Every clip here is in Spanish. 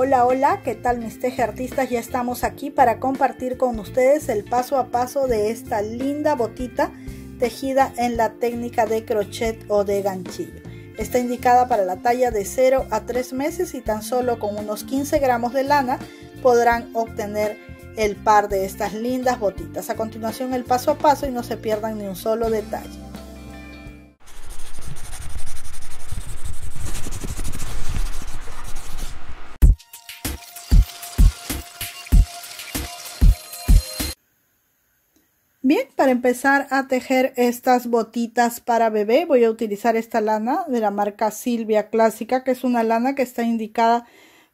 Hola, hola, ¿qué tal mis teje artistas? Ya estamos aquí para compartir con ustedes el paso a paso de esta linda botita tejida en la técnica de crochet o de ganchillo. Está indicada para la talla de 0 a 3 meses y tan solo con unos 15 gramos de lana podrán obtener el par de estas lindas botitas. A continuación el paso a paso y no se pierdan ni un solo detalle. Bien, para empezar a tejer estas botitas para bebé voy a utilizar esta lana de la marca Silvia Clásica, que es una lana que está indicada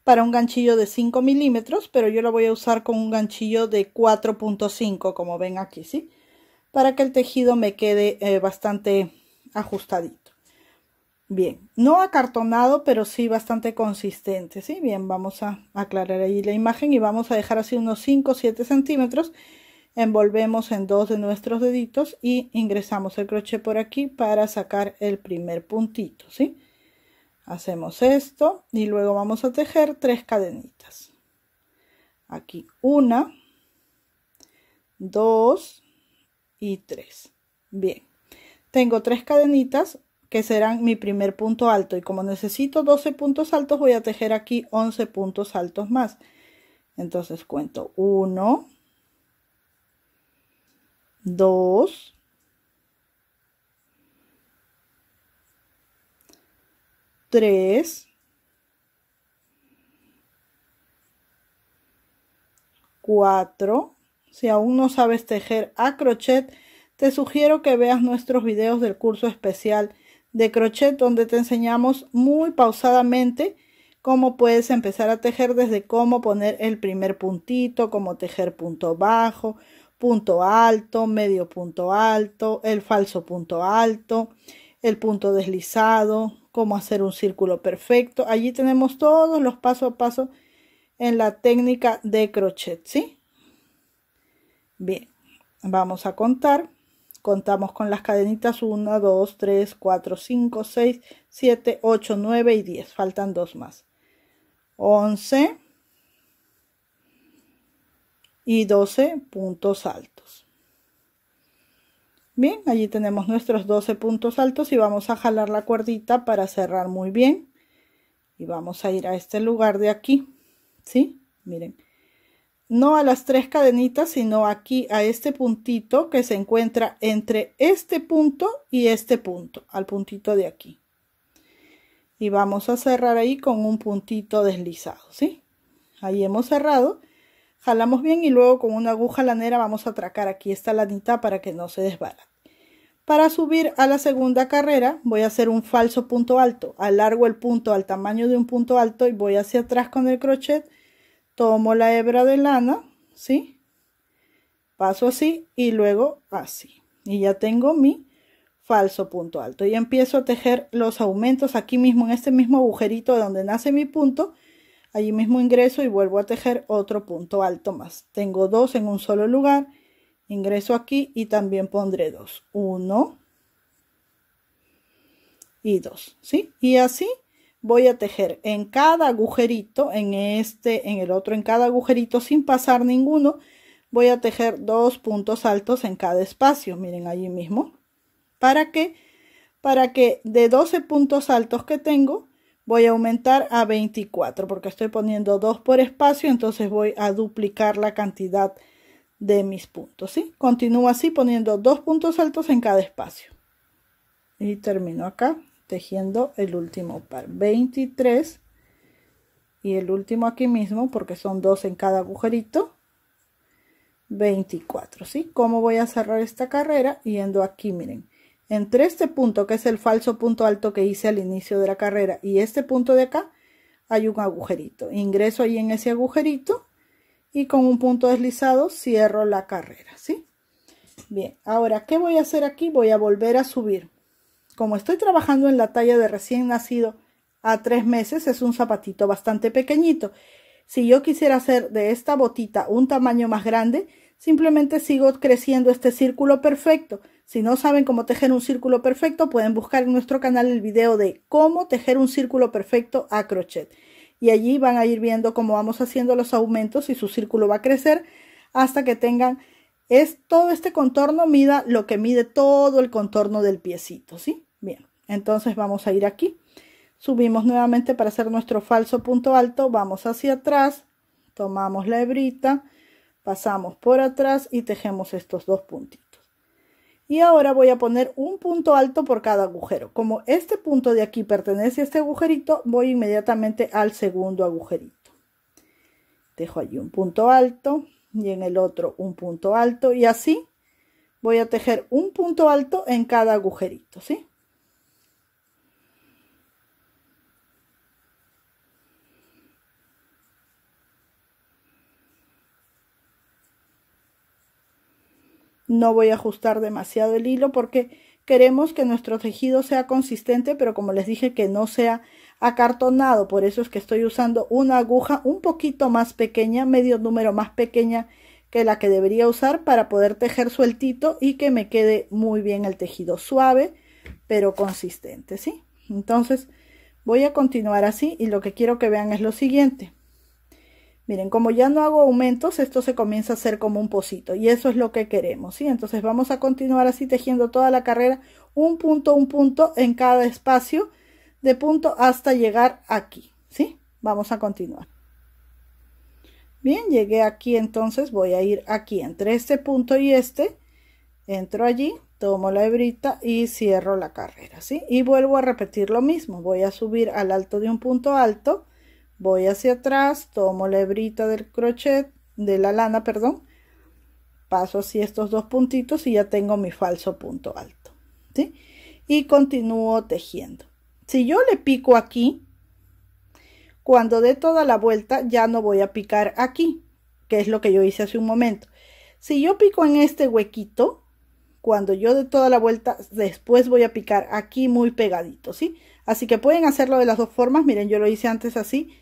para un ganchillo de 5 milímetros, pero yo la voy a usar con un ganchillo de 4.5, como ven aquí, ¿sí? Para que el tejido me quede eh, bastante ajustadito. Bien, no acartonado, pero sí bastante consistente, ¿sí? Bien, vamos a aclarar ahí la imagen y vamos a dejar así unos 5 7 centímetros envolvemos en dos de nuestros deditos y ingresamos el crochet por aquí para sacar el primer puntito ¿sí? hacemos esto y luego vamos a tejer tres cadenitas aquí una dos y tres bien tengo tres cadenitas que serán mi primer punto alto y como necesito 12 puntos altos voy a tejer aquí 11 puntos altos más entonces cuento 1 2, 3, 4. Si aún no sabes tejer a crochet, te sugiero que veas nuestros videos del curso especial de crochet donde te enseñamos muy pausadamente cómo puedes empezar a tejer desde cómo poner el primer puntito, cómo tejer punto bajo, punto alto, medio punto alto, el falso punto alto, el punto deslizado, cómo hacer un círculo perfecto. Allí tenemos todos los pasos a paso en la técnica de crochet, ¿sí? Bien, vamos a contar. Contamos con las cadenitas 1, 2, 3, 4, 5, 6, 7, 8, 9 y 10. Faltan dos más. 11, y 12 puntos altos. Bien, allí tenemos nuestros 12 puntos altos y vamos a jalar la cuerdita para cerrar muy bien. Y vamos a ir a este lugar de aquí, ¿sí? Miren, no a las tres cadenitas, sino aquí a este puntito que se encuentra entre este punto y este punto, al puntito de aquí. Y vamos a cerrar ahí con un puntito deslizado, ¿sí? Ahí hemos cerrado. Jalamos bien y luego con una aguja lanera vamos a atracar aquí esta lanita para que no se desbala. Para subir a la segunda carrera voy a hacer un falso punto alto. Alargo el punto al tamaño de un punto alto y voy hacia atrás con el crochet. Tomo la hebra de lana, ¿sí? Paso así y luego así. Y ya tengo mi falso punto alto. Y empiezo a tejer los aumentos aquí mismo, en este mismo agujerito donde nace mi punto Allí mismo ingreso y vuelvo a tejer otro punto alto más. Tengo dos en un solo lugar. Ingreso aquí y también pondré dos. Uno y dos, ¿sí? Y así voy a tejer en cada agujerito, en este, en el otro, en cada agujerito sin pasar ninguno, voy a tejer dos puntos altos en cada espacio, miren allí mismo, para que, para que de 12 puntos altos que tengo, voy a aumentar a 24 porque estoy poniendo 2 por espacio, entonces voy a duplicar la cantidad de mis puntos, ¿sí? Continúo así poniendo dos puntos altos en cada espacio. Y termino acá tejiendo el último par, 23 y el último aquí mismo porque son dos en cada agujerito. 24, ¿sí? ¿Cómo voy a cerrar esta carrera? Yendo aquí, miren, entre este punto, que es el falso punto alto que hice al inicio de la carrera, y este punto de acá, hay un agujerito. Ingreso ahí en ese agujerito y con un punto deslizado cierro la carrera, ¿sí? Bien, ahora, ¿qué voy a hacer aquí? Voy a volver a subir. Como estoy trabajando en la talla de recién nacido a tres meses, es un zapatito bastante pequeñito. Si yo quisiera hacer de esta botita un tamaño más grande, simplemente sigo creciendo este círculo perfecto. Si no saben cómo tejer un círculo perfecto, pueden buscar en nuestro canal el video de cómo tejer un círculo perfecto a crochet. Y allí van a ir viendo cómo vamos haciendo los aumentos y su círculo va a crecer hasta que tengan es todo este contorno mida lo que mide todo el contorno del piecito, ¿sí? Bien, entonces vamos a ir aquí. Subimos nuevamente para hacer nuestro falso punto alto, vamos hacia atrás, tomamos la hebrita, pasamos por atrás y tejemos estos dos puntitos y ahora voy a poner un punto alto por cada agujero. Como este punto de aquí pertenece a este agujerito, voy inmediatamente al segundo agujerito. Dejo allí un punto alto y en el otro un punto alto y así voy a tejer un punto alto en cada agujerito, ¿sí? No voy a ajustar demasiado el hilo porque queremos que nuestro tejido sea consistente, pero como les dije que no sea acartonado, por eso es que estoy usando una aguja un poquito más pequeña, medio número más pequeña que la que debería usar para poder tejer sueltito y que me quede muy bien el tejido suave, pero consistente, ¿sí? Entonces voy a continuar así y lo que quiero que vean es lo siguiente. Miren, como ya no hago aumentos, esto se comienza a hacer como un pocito y eso es lo que queremos, ¿sí? Entonces vamos a continuar así tejiendo toda la carrera, un punto, un punto en cada espacio de punto hasta llegar aquí, ¿sí? Vamos a continuar. Bien, llegué aquí, entonces voy a ir aquí entre este punto y este, entro allí, tomo la hebrita y cierro la carrera, ¿sí? Y vuelvo a repetir lo mismo, voy a subir al alto de un punto alto, voy hacia atrás, tomo la hebrita del crochet, de la lana, perdón, paso así estos dos puntitos y ya tengo mi falso punto alto, ¿sí? Y continúo tejiendo. Si yo le pico aquí, cuando dé toda la vuelta ya no voy a picar aquí, que es lo que yo hice hace un momento. Si yo pico en este huequito, cuando yo dé toda la vuelta, después voy a picar aquí muy pegadito, ¿sí? Así que pueden hacerlo de las dos formas. Miren, yo lo hice antes así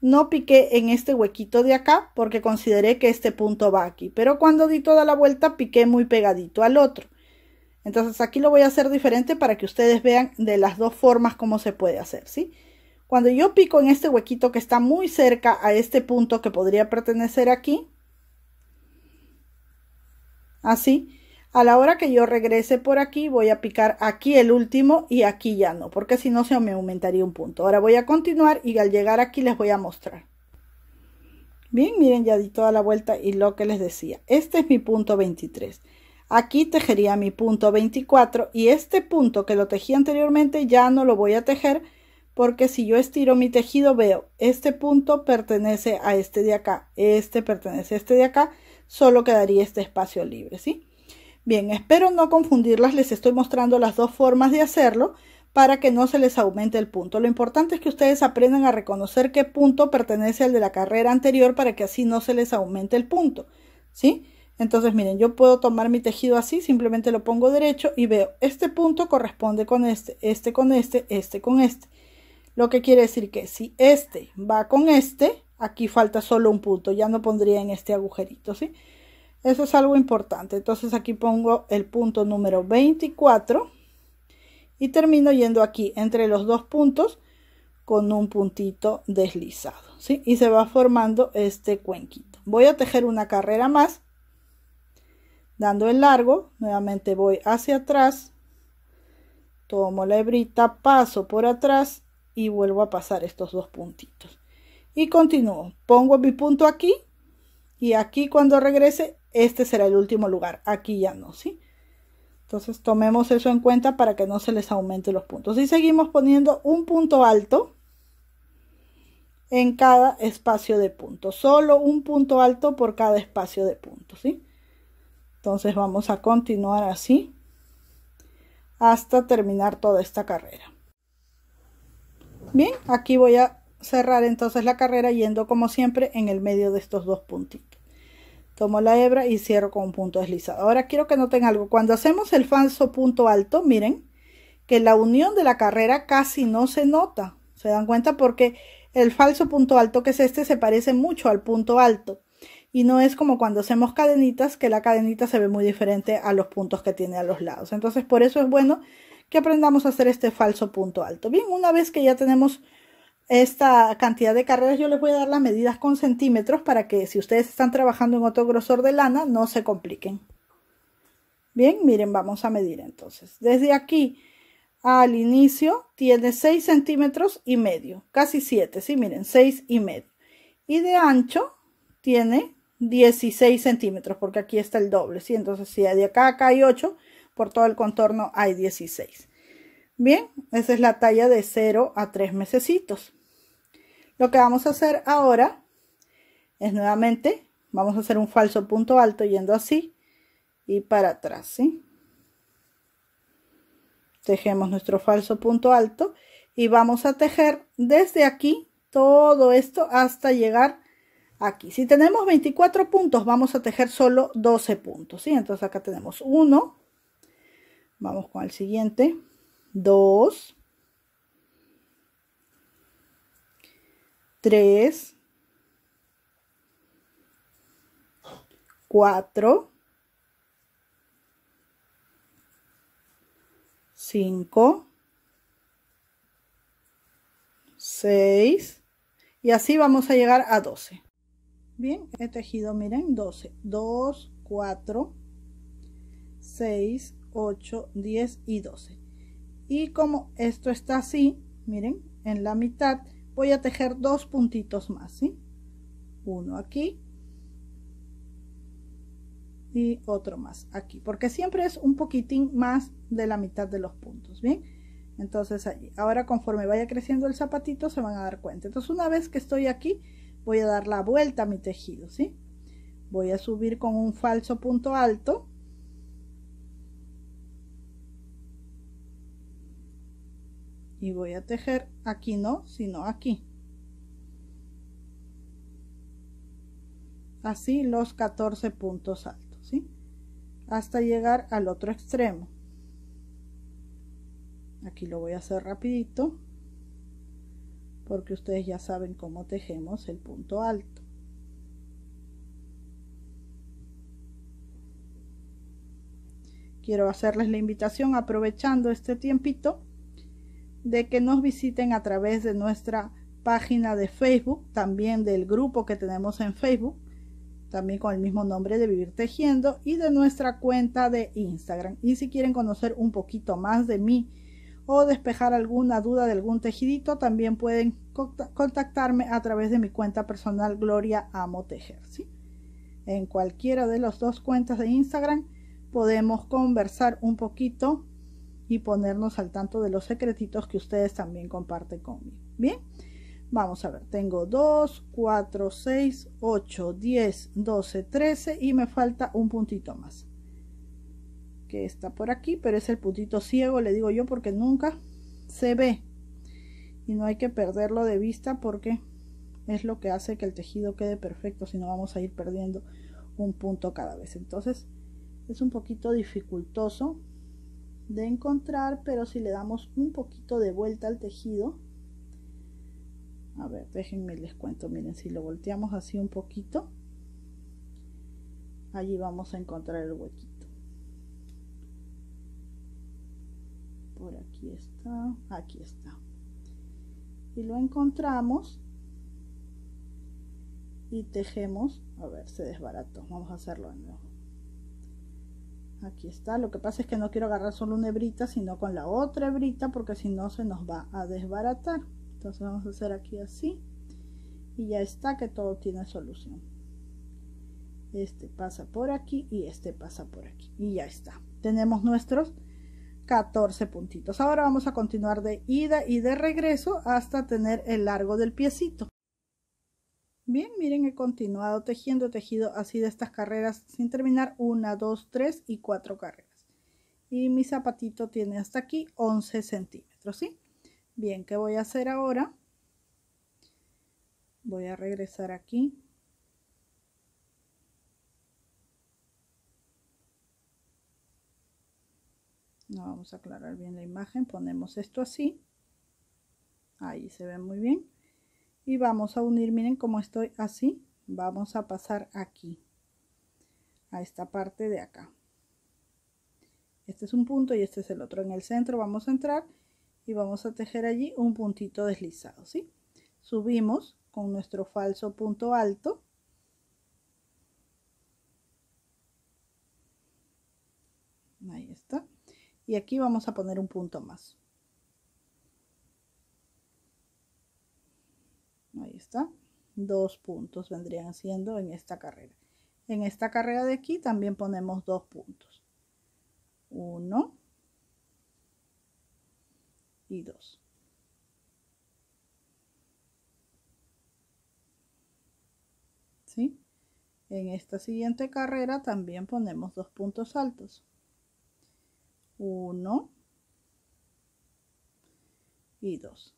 no piqué en este huequito de acá porque consideré que este punto va aquí, pero cuando di toda la vuelta piqué muy pegadito al otro. Entonces aquí lo voy a hacer diferente para que ustedes vean de las dos formas cómo se puede hacer, ¿sí? Cuando yo pico en este huequito que está muy cerca a este punto que podría pertenecer aquí, así, a la hora que yo regrese por aquí voy a picar aquí el último y aquí ya no, porque si no se me aumentaría un punto. Ahora voy a continuar y al llegar aquí les voy a mostrar. Bien, miren, ya di toda la vuelta y lo que les decía. Este es mi punto 23. Aquí tejería mi punto 24 y este punto que lo tejí anteriormente ya no lo voy a tejer porque si yo estiro mi tejido veo este punto pertenece a este de acá, este pertenece a este de acá, solo quedaría este espacio libre, ¿sí? Bien, espero no confundirlas, les estoy mostrando las dos formas de hacerlo para que no se les aumente el punto. Lo importante es que ustedes aprendan a reconocer qué punto pertenece al de la carrera anterior para que así no se les aumente el punto, ¿sí? Entonces, miren, yo puedo tomar mi tejido así, simplemente lo pongo derecho y veo, este punto corresponde con este, este con este, este con este. Lo que quiere decir que si este va con este, aquí falta solo un punto, ya no pondría en este agujerito, ¿sí? sí eso es algo importante. Entonces aquí pongo el punto número 24 y termino yendo aquí entre los dos puntos con un puntito deslizado. ¿sí? Y se va formando este cuenquito. Voy a tejer una carrera más dando el largo. Nuevamente voy hacia atrás. Tomo la hebrita, paso por atrás y vuelvo a pasar estos dos puntitos. Y continúo. Pongo mi punto aquí y aquí cuando regrese este será el último lugar. Aquí ya no, ¿sí? Entonces tomemos eso en cuenta para que no se les aumente los puntos. Y seguimos poniendo un punto alto en cada espacio de puntos. Solo un punto alto por cada espacio de puntos, ¿sí? Entonces vamos a continuar así hasta terminar toda esta carrera. Bien, aquí voy a cerrar entonces la carrera yendo como siempre en el medio de estos dos puntitos tomo la hebra y cierro con un punto deslizado. Ahora quiero que noten algo, cuando hacemos el falso punto alto, miren que la unión de la carrera casi no se nota, se dan cuenta porque el falso punto alto que es este se parece mucho al punto alto y no es como cuando hacemos cadenitas que la cadenita se ve muy diferente a los puntos que tiene a los lados. Entonces por eso es bueno que aprendamos a hacer este falso punto alto. Bien, una vez que ya tenemos esta cantidad de carreras, yo les voy a dar las medidas con centímetros para que si ustedes están trabajando en otro grosor de lana, no se compliquen. Bien, miren, vamos a medir entonces. Desde aquí al inicio tiene 6 centímetros y medio, casi 7, ¿sí? Miren, 6 y medio. Y de ancho tiene 16 centímetros, porque aquí está el doble, ¿sí? Entonces, si de acá a acá hay 8, por todo el contorno hay 16. Bien, esa es la talla de 0 a 3 mesecitos. Lo que vamos a hacer ahora es nuevamente, vamos a hacer un falso punto alto yendo así y para atrás, ¿sí? Tejemos nuestro falso punto alto y vamos a tejer desde aquí todo esto hasta llegar aquí. Si tenemos 24 puntos, vamos a tejer solo 12 puntos, ¿sí? Entonces acá tenemos 1, vamos con el siguiente, 2, 3, 4, 5, 6 y así vamos a llegar a 12. Bien, he tejido, miren, 12, 2, 4, 6, 8, 10 y 12. Y como esto está así, miren, en la mitad voy a tejer dos puntitos más ¿sí? uno aquí y otro más aquí porque siempre es un poquitín más de la mitad de los puntos bien entonces ahí. ahora conforme vaya creciendo el zapatito se van a dar cuenta entonces una vez que estoy aquí voy a dar la vuelta a mi tejido sí voy a subir con un falso punto alto voy a tejer aquí no sino aquí así los 14 puntos altos ¿sí? hasta llegar al otro extremo aquí lo voy a hacer rapidito porque ustedes ya saben cómo tejemos el punto alto quiero hacerles la invitación aprovechando este tiempito de que nos visiten a través de nuestra página de Facebook, también del grupo que tenemos en Facebook, también con el mismo nombre de Vivir Tejiendo, y de nuestra cuenta de Instagram. Y si quieren conocer un poquito más de mí o despejar alguna duda de algún tejidito, también pueden contactarme a través de mi cuenta personal Gloria Amo Tejer. ¿sí? En cualquiera de las dos cuentas de Instagram podemos conversar un poquito y ponernos al tanto de los secretitos que ustedes también comparten conmigo. Bien, vamos a ver, tengo 2, 4, 6, 8, 10, 12, 13 y me falta un puntito más que está por aquí, pero es el puntito ciego, le digo yo, porque nunca se ve y no hay que perderlo de vista porque es lo que hace que el tejido quede perfecto, si no vamos a ir perdiendo un punto cada vez. Entonces es un poquito dificultoso de encontrar, pero si le damos un poquito de vuelta al tejido, a ver, déjenme les cuento, miren, si lo volteamos así un poquito, allí vamos a encontrar el huequito. Por aquí está, aquí está. Y lo encontramos y tejemos, a ver, se desbarató, vamos a hacerlo de nuevo Aquí está, lo que pasa es que no quiero agarrar solo una hebrita, sino con la otra hebrita, porque si no se nos va a desbaratar. Entonces vamos a hacer aquí así, y ya está que todo tiene solución. Este pasa por aquí y este pasa por aquí, y ya está. Tenemos nuestros 14 puntitos. Ahora vamos a continuar de ida y de regreso hasta tener el largo del piecito. Bien, miren, he continuado tejiendo, tejido así de estas carreras sin terminar, una, dos, tres y cuatro carreras. Y mi zapatito tiene hasta aquí 11 centímetros, ¿sí? Bien, ¿qué voy a hacer ahora? Voy a regresar aquí. No, vamos a aclarar bien la imagen, ponemos esto así. Ahí se ve muy bien y vamos a unir miren cómo estoy así vamos a pasar aquí a esta parte de acá este es un punto y este es el otro en el centro vamos a entrar y vamos a tejer allí un puntito deslizado ¿sí? subimos con nuestro falso punto alto ahí está y aquí vamos a poner un punto más está, Dos puntos vendrían siendo en esta carrera. En esta carrera de aquí también ponemos dos puntos. Uno y dos. ¿Sí? En esta siguiente carrera también ponemos dos puntos altos. Uno y dos.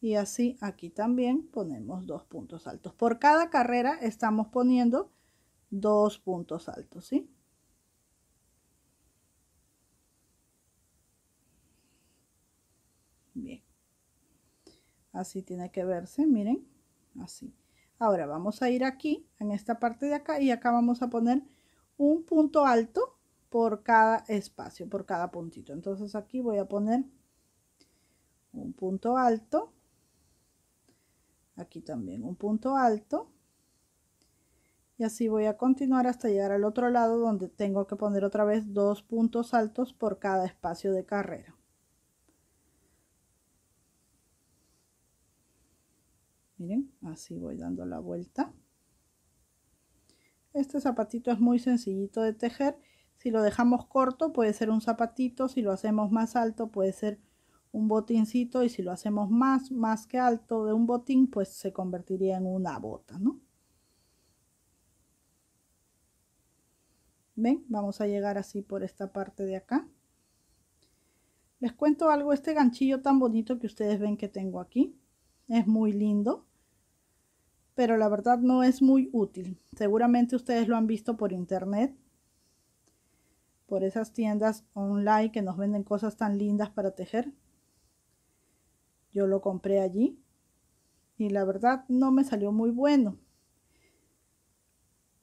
y así aquí también ponemos dos puntos altos. Por cada carrera estamos poniendo dos puntos altos, ¿sí? Bien. Así tiene que verse, miren, así. Ahora vamos a ir aquí, en esta parte de acá, y acá vamos a poner un punto alto por cada espacio, por cada puntito. Entonces aquí voy a poner un punto alto aquí también un punto alto y así voy a continuar hasta llegar al otro lado donde tengo que poner otra vez dos puntos altos por cada espacio de carrera miren así voy dando la vuelta este zapatito es muy sencillito de tejer si lo dejamos corto puede ser un zapatito si lo hacemos más alto puede ser un botincito y si lo hacemos más, más que alto de un botín, pues se convertiría en una bota, ¿no? ¿Ven? Vamos a llegar así por esta parte de acá. Les cuento algo, este ganchillo tan bonito que ustedes ven que tengo aquí, es muy lindo, pero la verdad no es muy útil. Seguramente ustedes lo han visto por internet, por esas tiendas online que nos venden cosas tan lindas para tejer, yo lo compré allí y la verdad no me salió muy bueno.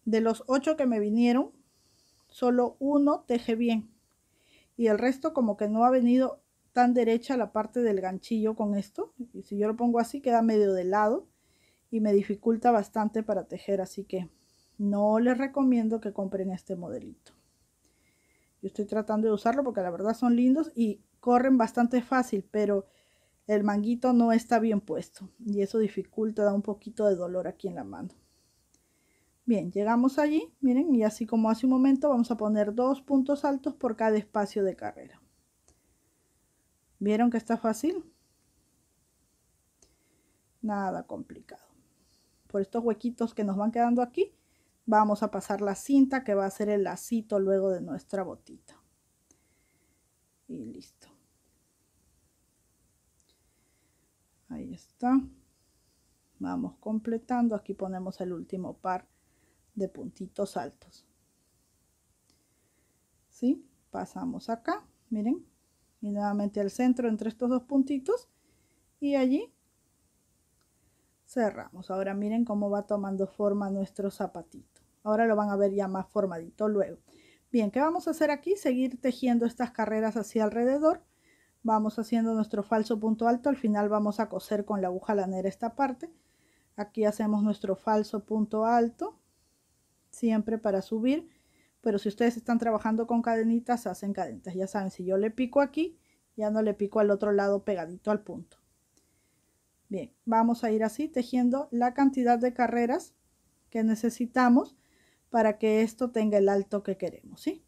De los ocho que me vinieron, solo uno teje bien y el resto como que no ha venido tan derecha la parte del ganchillo con esto. Y si yo lo pongo así queda medio de lado y me dificulta bastante para tejer, así que no les recomiendo que compren este modelito. Yo estoy tratando de usarlo porque la verdad son lindos y corren bastante fácil, pero el manguito no está bien puesto y eso dificulta, da un poquito de dolor aquí en la mano. Bien, llegamos allí, miren, y así como hace un momento vamos a poner dos puntos altos por cada espacio de carrera. ¿Vieron que está fácil? Nada complicado. Por estos huequitos que nos van quedando aquí, vamos a pasar la cinta que va a ser el lacito luego de nuestra botita. Y listo. ahí está vamos completando aquí ponemos el último par de puntitos altos ¿Sí? pasamos acá miren y nuevamente al centro entre estos dos puntitos y allí cerramos ahora miren cómo va tomando forma nuestro zapatito ahora lo van a ver ya más formadito luego bien qué vamos a hacer aquí seguir tejiendo estas carreras hacia alrededor vamos haciendo nuestro falso punto alto al final vamos a coser con la aguja lanera esta parte aquí hacemos nuestro falso punto alto siempre para subir pero si ustedes están trabajando con cadenitas hacen cadenas ya saben si yo le pico aquí ya no le pico al otro lado pegadito al punto bien vamos a ir así tejiendo la cantidad de carreras que necesitamos para que esto tenga el alto que queremos sí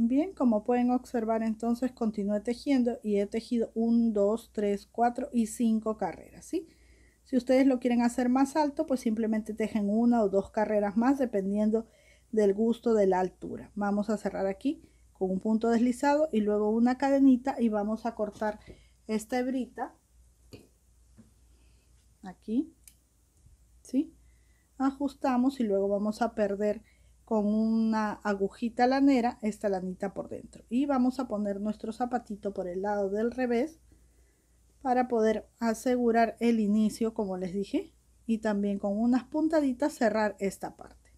Bien, como pueden observar entonces continúe tejiendo y he tejido 1, 2, 3, 4 y 5 carreras, Si ustedes lo quieren hacer más alto, pues simplemente tejen una o dos carreras más dependiendo del gusto de la altura. Vamos a cerrar aquí con un punto deslizado y luego una cadenita y vamos a cortar esta hebrita aquí, ¿sí? Ajustamos y luego vamos a perder con una agujita lanera esta lanita por dentro y vamos a poner nuestro zapatito por el lado del revés para poder asegurar el inicio como les dije y también con unas puntaditas cerrar esta parte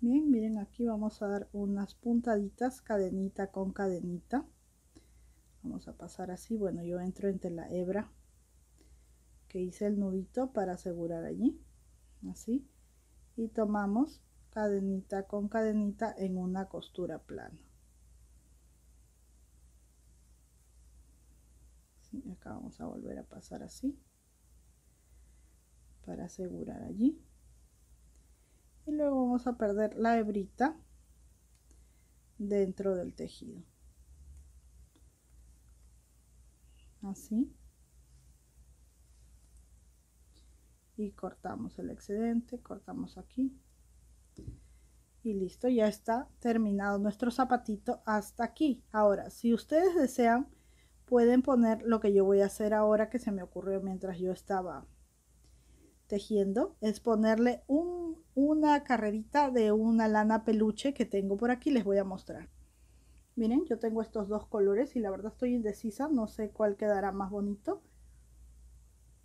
bien miren aquí vamos a dar unas puntaditas cadenita con cadenita vamos a pasar así bueno yo entro entre la hebra que hice el nudito para asegurar allí así y tomamos cadenita con cadenita en una costura plana. acá vamos a volver a pasar así para asegurar allí. Y luego vamos a perder la hebrita dentro del tejido. Así. y cortamos el excedente, cortamos aquí y listo, ya está terminado nuestro zapatito hasta aquí. Ahora, si ustedes desean, pueden poner lo que yo voy a hacer ahora que se me ocurrió mientras yo estaba tejiendo, es ponerle un, una carrerita de una lana peluche que tengo por aquí, les voy a mostrar. Miren, yo tengo estos dos colores y la verdad estoy indecisa, no sé cuál quedará más bonito.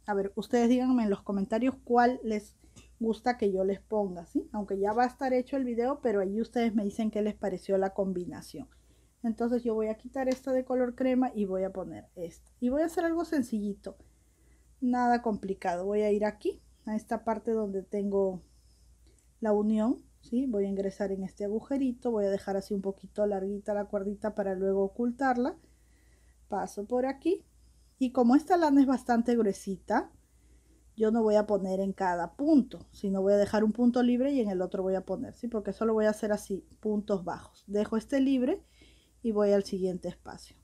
A ver, ustedes díganme en los comentarios cuál les gusta que yo les ponga, ¿sí? Aunque ya va a estar hecho el video, pero ahí ustedes me dicen qué les pareció la combinación. Entonces yo voy a quitar esta de color crema y voy a poner esta. Y voy a hacer algo sencillito, nada complicado. Voy a ir aquí, a esta parte donde tengo la unión, ¿sí? Voy a ingresar en este agujerito, voy a dejar así un poquito larguita la cuerdita para luego ocultarla. Paso por aquí. Y como esta lana es bastante gruesita, yo no voy a poner en cada punto, sino voy a dejar un punto libre y en el otro voy a poner, ¿sí? Porque solo voy a hacer así, puntos bajos. Dejo este libre y voy al siguiente espacio.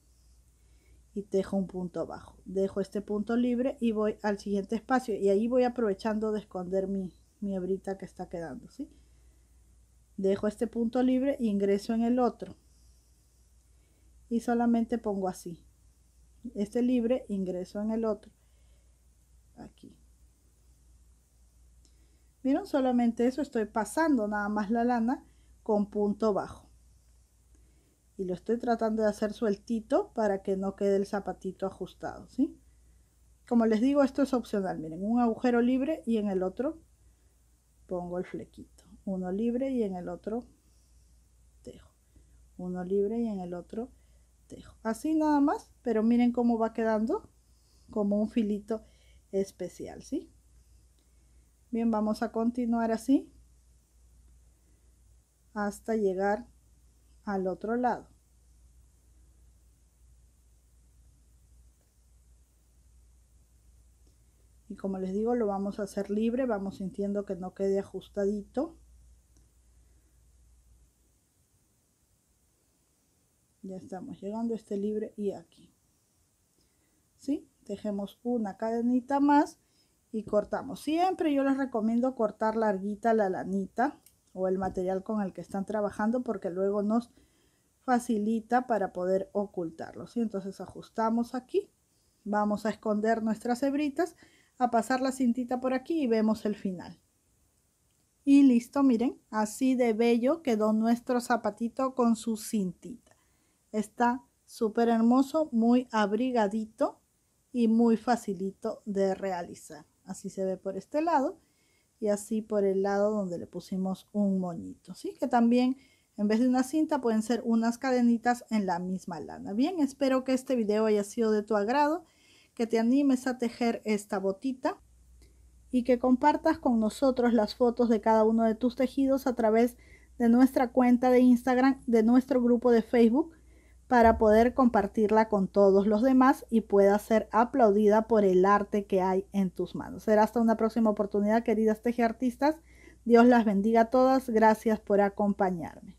Y dejo un punto bajo. Dejo este punto libre y voy al siguiente espacio. Y ahí voy aprovechando de esconder mi, mi hebrita que está quedando, ¿sí? Dejo este punto libre e ingreso en el otro. Y solamente pongo así. Este libre, ingreso en el otro. Aquí Miren, solamente eso, estoy pasando nada más la lana con punto bajo. Y lo estoy tratando de hacer sueltito para que no quede el zapatito ajustado, ¿sí? Como les digo, esto es opcional. Miren, un agujero libre y en el otro pongo el flequito. Uno libre y en el otro tejo. Uno libre y en el otro tejo. Así nada más, pero miren cómo va quedando como un filito especial, ¿sí? Bien, vamos a continuar así hasta llegar al otro lado. Y como les digo, lo vamos a hacer libre, vamos sintiendo que no quede ajustadito. Ya estamos llegando a este libre y aquí. ¿Sí? Tejemos una cadenita más y cortamos. Siempre yo les recomiendo cortar larguita la lanita o el material con el que están trabajando porque luego nos facilita para poder ocultarlo. Y Entonces ajustamos aquí, vamos a esconder nuestras hebritas, a pasar la cintita por aquí y vemos el final. Y listo, miren, así de bello quedó nuestro zapatito con su cintita. Está súper hermoso, muy abrigadito y muy facilito de realizar. Así se ve por este lado y así por el lado donde le pusimos un moñito, ¿sí? Que también en vez de una cinta pueden ser unas cadenitas en la misma lana. Bien, espero que este video haya sido de tu agrado, que te animes a tejer esta botita y que compartas con nosotros las fotos de cada uno de tus tejidos a través de nuestra cuenta de Instagram, de nuestro grupo de Facebook para poder compartirla con todos los demás y pueda ser aplaudida por el arte que hay en tus manos. Será hasta una próxima oportunidad, queridas tejeartistas. Dios las bendiga a todas. Gracias por acompañarme.